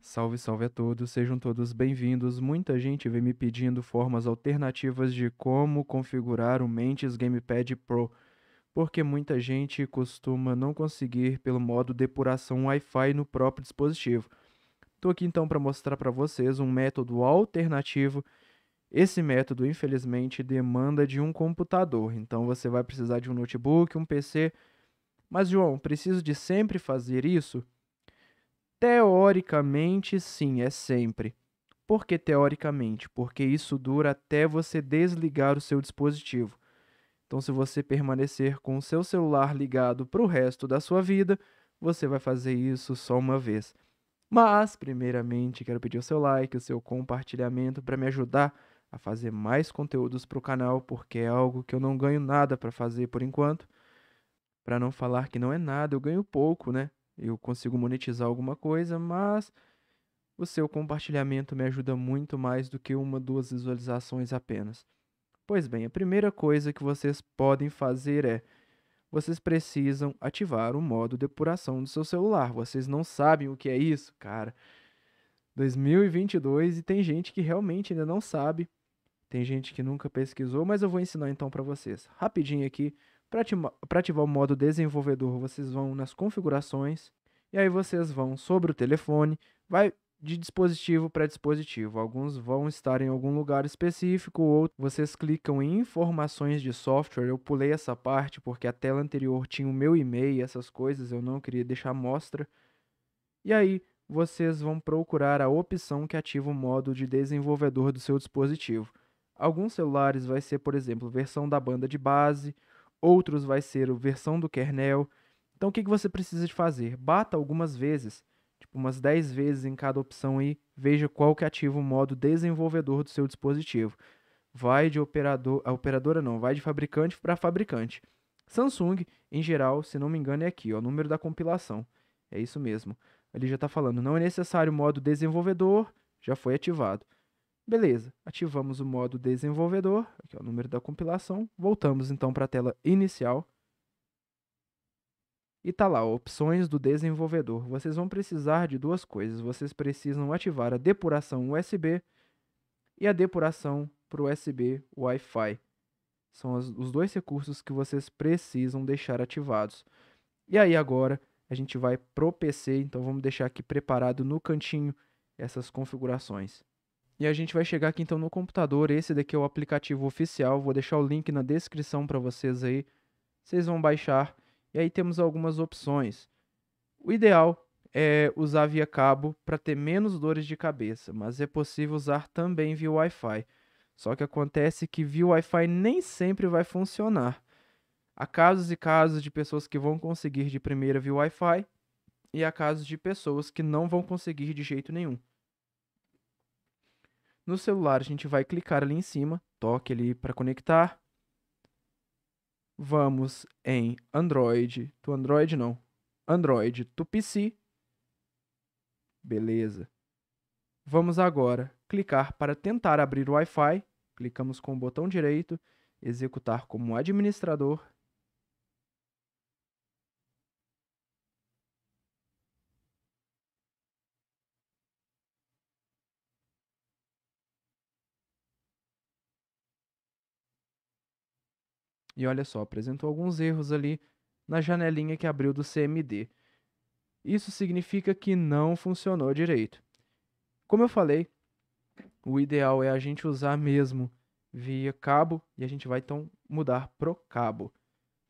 Salve, salve a todos, sejam todos bem-vindos. Muita gente vem me pedindo formas alternativas de como configurar o Mentes Gamepad Pro, porque muita gente costuma não conseguir pelo modo depuração Wi-Fi no próprio dispositivo. Estou aqui então para mostrar para vocês um método alternativo. Esse método, infelizmente, demanda de um computador, então você vai precisar de um notebook, um PC. Mas, João, preciso de sempre fazer isso? Teoricamente, sim, é sempre. Por que teoricamente? Porque isso dura até você desligar o seu dispositivo. Então, se você permanecer com o seu celular ligado para o resto da sua vida, você vai fazer isso só uma vez. Mas, primeiramente, quero pedir o seu like, o seu compartilhamento para me ajudar a fazer mais conteúdos para o canal, porque é algo que eu não ganho nada para fazer por enquanto. Para não falar que não é nada, eu ganho pouco, né? eu consigo monetizar alguma coisa, mas o seu compartilhamento me ajuda muito mais do que uma duas visualizações apenas. Pois bem, a primeira coisa que vocês podem fazer é vocês precisam ativar o modo depuração do seu celular. Vocês não sabem o que é isso, cara. 2022 e tem gente que realmente ainda não sabe. Tem gente que nunca pesquisou, mas eu vou ensinar então para vocês. Rapidinho aqui, para ativar o modo desenvolvedor, vocês vão nas configurações e aí vocês vão sobre o telefone, vai de dispositivo para dispositivo. Alguns vão estar em algum lugar específico, ou vocês clicam em informações de software. Eu pulei essa parte porque a tela anterior tinha o meu e-mail, essas coisas, eu não queria deixar mostra. E aí vocês vão procurar a opção que ativa o modo de desenvolvedor do seu dispositivo. Alguns celulares vai ser, por exemplo, versão da banda de base, outros vai ser a versão do kernel. Então o que, que você precisa de fazer? Bata algumas vezes, tipo umas 10 vezes em cada opção e veja qual que ativa o modo desenvolvedor do seu dispositivo. Vai de operador, a operadora não, vai de fabricante para fabricante. Samsung, em geral, se não me engano, é aqui, ó, o número da compilação. É isso mesmo. Ele já está falando, não é necessário modo desenvolvedor, já foi ativado. Beleza, ativamos o modo desenvolvedor, aqui é o número da compilação. Voltamos então para a tela inicial. E tá lá, opções do desenvolvedor. Vocês vão precisar de duas coisas. Vocês precisam ativar a depuração USB e a depuração para USB Wi-Fi. São os dois recursos que vocês precisam deixar ativados. E aí agora a gente vai pro PC, então vamos deixar aqui preparado no cantinho essas configurações. E a gente vai chegar aqui então no computador. Esse daqui é o aplicativo oficial. Vou deixar o link na descrição para vocês aí. Vocês vão baixar. E aí temos algumas opções. O ideal é usar via cabo para ter menos dores de cabeça, mas é possível usar também via Wi-Fi. Só que acontece que via Wi-Fi nem sempre vai funcionar. Há casos e casos de pessoas que vão conseguir de primeira via Wi-Fi e há casos de pessoas que não vão conseguir de jeito nenhum. No celular, a gente vai clicar ali em cima, toque ali para conectar. Vamos em Android, do Android não, Android do PC. Beleza. Vamos agora clicar para tentar abrir o Wi-Fi. Clicamos com o botão direito, executar como administrador E olha só, apresentou alguns erros ali na janelinha que abriu do CMD. Isso significa que não funcionou direito. Como eu falei, o ideal é a gente usar mesmo via cabo e a gente vai então mudar pro cabo.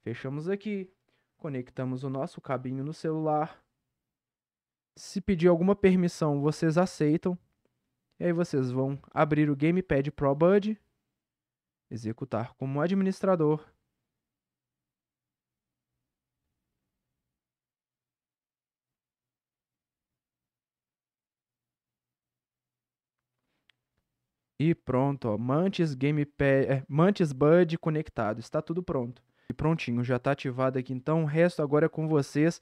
Fechamos aqui, conectamos o nosso cabinho no celular. Se pedir alguma permissão, vocês aceitam. E aí vocês vão abrir o Gamepad ProBud, executar como administrador E pronto, ó. Mantis Gamepad, é, Mantis Bud conectado, está tudo pronto. E prontinho, já está ativado aqui. Então o resto agora é com vocês.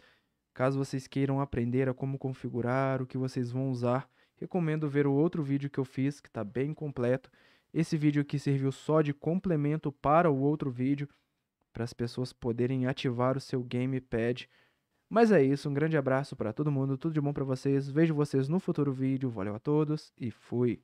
Caso vocês queiram aprender a como configurar, o que vocês vão usar, recomendo ver o outro vídeo que eu fiz, que está bem completo. Esse vídeo aqui serviu só de complemento para o outro vídeo, para as pessoas poderem ativar o seu gamepad. Mas é isso, um grande abraço para todo mundo, tudo de bom para vocês. Vejo vocês no futuro vídeo. Valeu a todos e fui.